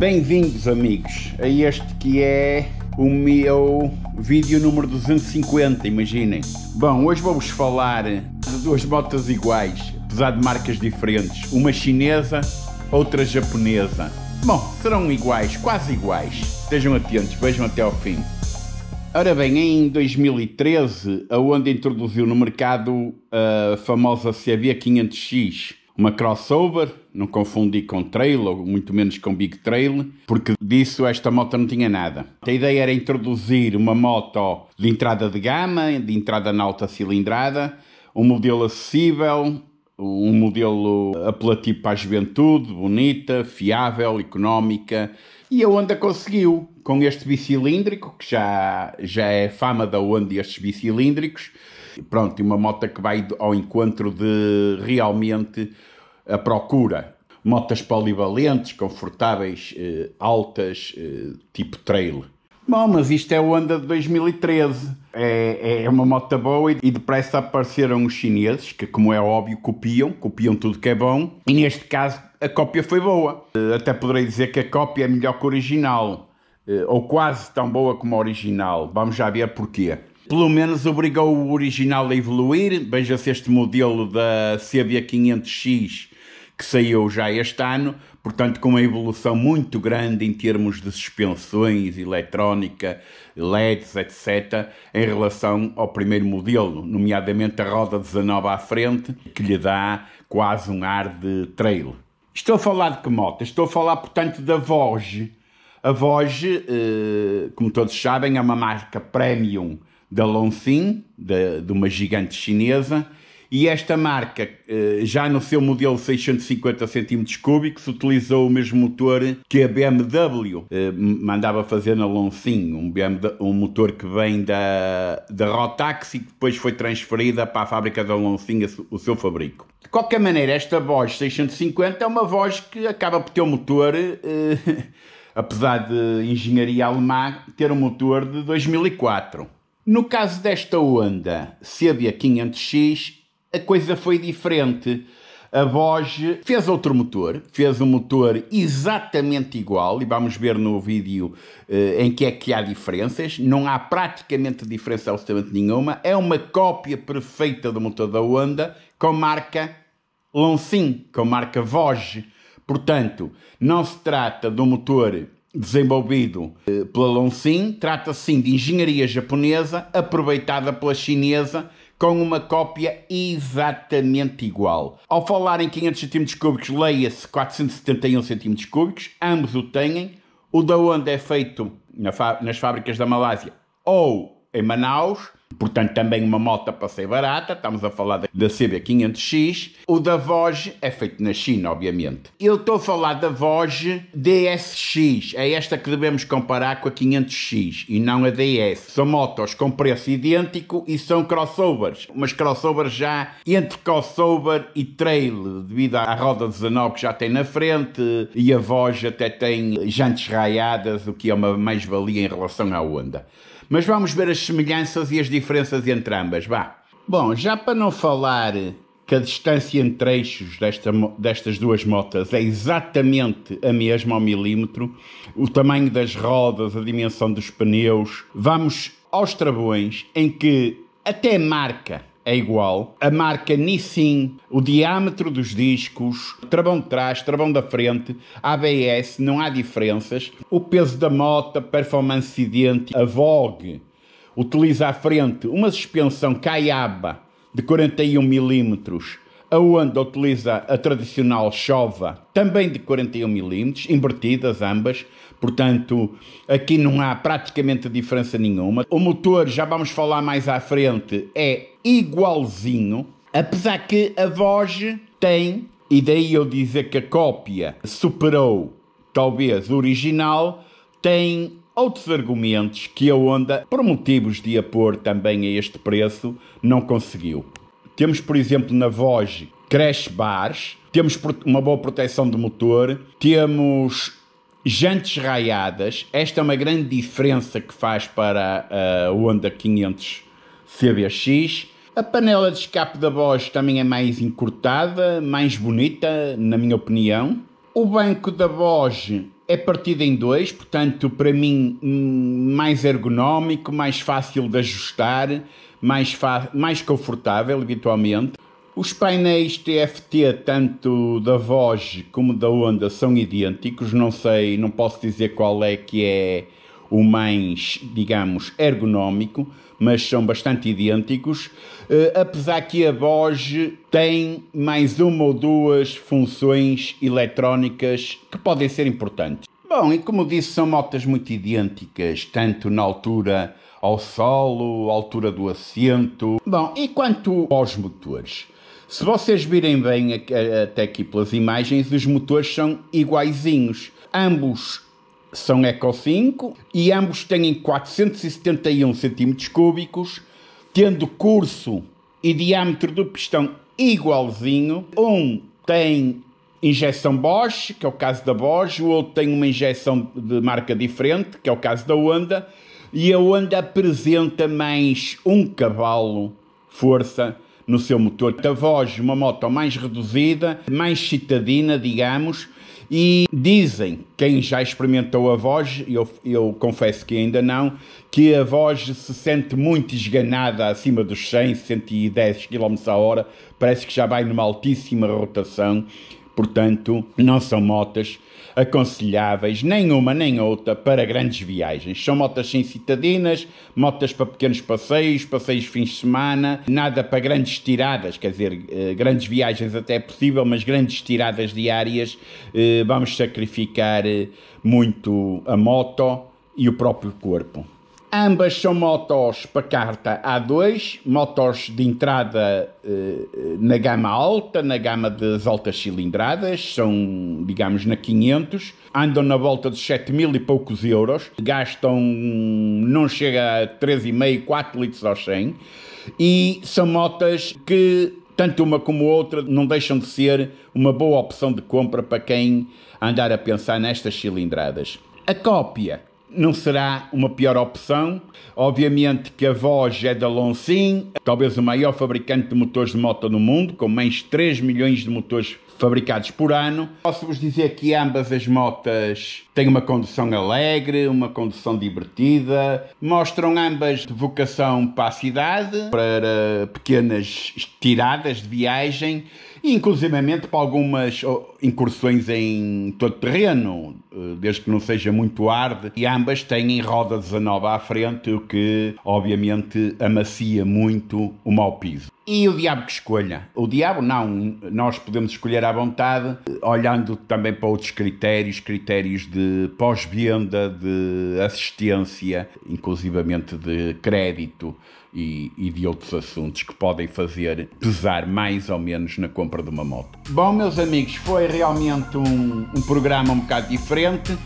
Bem-vindos, amigos, a este que é o meu vídeo número 250, imaginem. Bom, hoje vou-vos falar de duas motas iguais, apesar de marcas diferentes. Uma chinesa, outra japonesa. Bom, serão iguais, quase iguais. Estejam atentos, vejam até ao fim. Ora bem, em 2013, a Honda introduziu no mercado a famosa CB500X, uma crossover, não confundi com trail, ou muito menos com big trail, porque disso esta moto não tinha nada. A ideia era introduzir uma moto de entrada de gama, de entrada na alta cilindrada, um modelo acessível, um modelo apelativo para a juventude, bonita, fiável, económica. E a Honda conseguiu, com este bicilíndrico, que já, já é fama da Honda estes bicilíndricos, pronto, uma moto que vai ao encontro de realmente a procura. Motas polivalentes, confortáveis, eh, altas, eh, tipo trail. Bom, mas isto é o Honda de 2013. É, é, é uma moto boa e, depressa apareceram os chineses, que, como é óbvio, copiam, copiam tudo que é bom. E neste caso, a cópia foi boa. Eh, até poderei dizer que a cópia é melhor que a original, eh, ou quase tão boa como a original. Vamos já ver porquê. Pelo menos obrigou o original a evoluir. Veja-se este modelo da CB500X que saiu já este ano, portanto, com uma evolução muito grande em termos de suspensões, eletrónica, LEDs, etc., em relação ao primeiro modelo, nomeadamente a roda 19 à frente, que lhe dá quase um ar de trail. Estou a falar de que moto? Estou a falar, portanto, da Voge. A Voge, eh, como todos sabem, é uma marca premium da Longsin, de, de uma gigante chinesa, e esta marca, eh, já no seu modelo 650 cm3, utilizou o mesmo motor que a BMW eh, mandava fazer na Loncin, um, BMW, um motor que vem da, da Rotax e que depois foi transferida para a fábrica da Loncin, o seu fabrico. De qualquer maneira, esta voz 650 é uma voz que acaba por ter um motor. Eh, apesar de engenharia alemã, ter um motor de 2004. No caso desta Honda CB500X, a coisa foi diferente. A Bosch fez outro motor, fez um motor exatamente igual, e vamos ver no vídeo eh, em que é que há diferenças. Não há praticamente diferença absolutamente nenhuma. É uma cópia perfeita do motor da Honda com marca Lonsin, com marca Voge. Portanto, não se trata de um motor desenvolvido eh, pela Lonsin, trata-se sim de engenharia japonesa aproveitada pela chinesa com uma cópia exatamente igual. Ao falar em 500 cm3, leia-se 471 cm3, ambos o têm. O da onde é feito nas fábricas da Malásia ou em Manaus, Portanto, também uma moto para ser barata, estamos a falar da CB500X. O da Voge é feito na China, obviamente. Eu estou a falar da Voge DSX, é esta que devemos comparar com a 500X e não a DS. São motos com preço idêntico e são crossovers, mas crossovers já entre crossover e trail, devido à roda 19 que já tem na frente e a Voge até tem jantes raiadas, o que é uma mais-valia em relação à Honda. Mas vamos ver as semelhanças e as diferenças entre ambas, vá. Bom, já para não falar que a distância entre eixos desta, destas duas motas é exatamente a mesma ao milímetro, o tamanho das rodas, a dimensão dos pneus, vamos aos travões, em que até marca é igual. A marca Nissin, o diâmetro dos discos, travão de trás, travão da frente, ABS, não há diferenças. O peso da moto, performance idêntica. A Vogue utiliza à frente uma suspensão Caiaba de 41 milímetros a Honda utiliza a tradicional chova, também de 41 mm, invertidas ambas, portanto aqui não há praticamente diferença nenhuma. O motor, já vamos falar mais à frente, é igualzinho, apesar que a voz tem, e daí eu dizer que a cópia superou talvez o original, tem outros argumentos que a Honda, por motivos de apor também a este preço, não conseguiu. Temos, por exemplo, na Voz crash bars, temos uma boa proteção de motor, temos jantes raiadas. Esta é uma grande diferença que faz para a eh, Honda 500 CBX. A panela de escape da Bosch também é mais encurtada, mais bonita, na minha opinião. O banco da Bosch é partido em dois, portanto, para mim, hum, mais ergonómico, mais fácil de ajustar mais, mais confortável habitualmente. Os painéis TFT, tanto da voz como da onda, são idênticos. Não sei, não posso dizer qual é que é o mais, digamos, ergonómico, mas são bastante idênticos, uh, apesar que a voz tem mais uma ou duas funções eletrónicas que podem ser importantes. Bom, e como disse, são motas muito idênticas, tanto na altura ao solo, à altura do assento. Bom, e quanto aos motores? Se vocês virem bem até aqui pelas imagens, os motores são iguaizinhos. Ambos são Eco 5 e ambos têm 471 cm3, tendo curso e diâmetro do pistão igualzinho. Um tem injeção Bosch, que é o caso da Bosch, o outro tem uma injeção de marca diferente, que é o caso da Honda, e a Honda apresenta mais um cavalo força no seu motor. A Voz, uma moto mais reduzida, mais citadina, digamos, e dizem, quem já experimentou a Voz, eu, eu confesso que ainda não, que a Voz se sente muito esganada acima dos 100, 110 km a hora, parece que já vai numa altíssima rotação Portanto, não são motas aconselháveis, nem uma nem outra, para grandes viagens. São motas sem citadinas, motas para pequenos passeios, passeios fins de semana, nada para grandes tiradas, quer dizer, eh, grandes viagens até é possível, mas grandes tiradas diárias, eh, vamos sacrificar eh, muito a moto e o próprio corpo. Ambas são motos para carta A2, motos de entrada eh, na gama alta, na gama das altas cilindradas, são, digamos, na 500, andam na volta dos 7 mil e poucos euros, gastam, não chega a 3,5, 4 litros ao 100, e são motas que, tanto uma como outra, não deixam de ser uma boa opção de compra para quem andar a pensar nestas cilindradas. A cópia não será uma pior opção. Obviamente que a Voz é da Lonsin, talvez o maior fabricante de motores de moto no mundo, com mais 3 milhões de motores fabricados por ano. Posso-vos dizer que ambas as motas têm uma condução alegre, uma condução divertida, mostram ambas de vocação para a cidade, para pequenas tiradas de viagem inclusivamente para algumas oh, incursões em todo terreno, eh, desde que não seja muito arde, e ambas têm roda 19 à frente, o que obviamente amacia muito o mau piso. E o diabo que escolha? O diabo não, nós podemos escolher à vontade, olhando também para outros critérios, critérios de pós-venda, de assistência, inclusivamente de crédito e, e de outros assuntos que podem fazer pesar mais ou menos na compra compra de uma moto. Bom, meus amigos, foi realmente um, um programa um bocado diferente.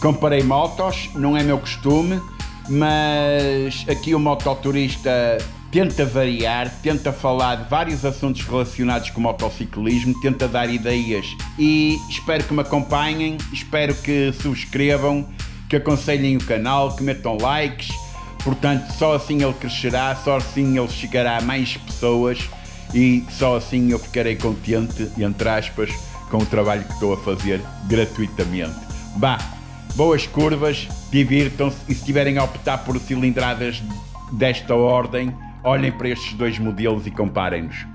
Comparei motos, não é meu costume, mas aqui o mototurista tenta variar, tenta falar de vários assuntos relacionados com o motociclismo, tenta dar ideias e espero que me acompanhem, espero que subscrevam, que aconselhem o canal, que metam likes. Portanto, só assim ele crescerá, só assim ele chegará a mais pessoas e só assim eu ficarei contente, entre aspas, com o trabalho que estou a fazer gratuitamente. Bah! boas curvas, divirtam-se e se tiverem a optar por cilindradas desta ordem, olhem para estes dois modelos e comparem-nos.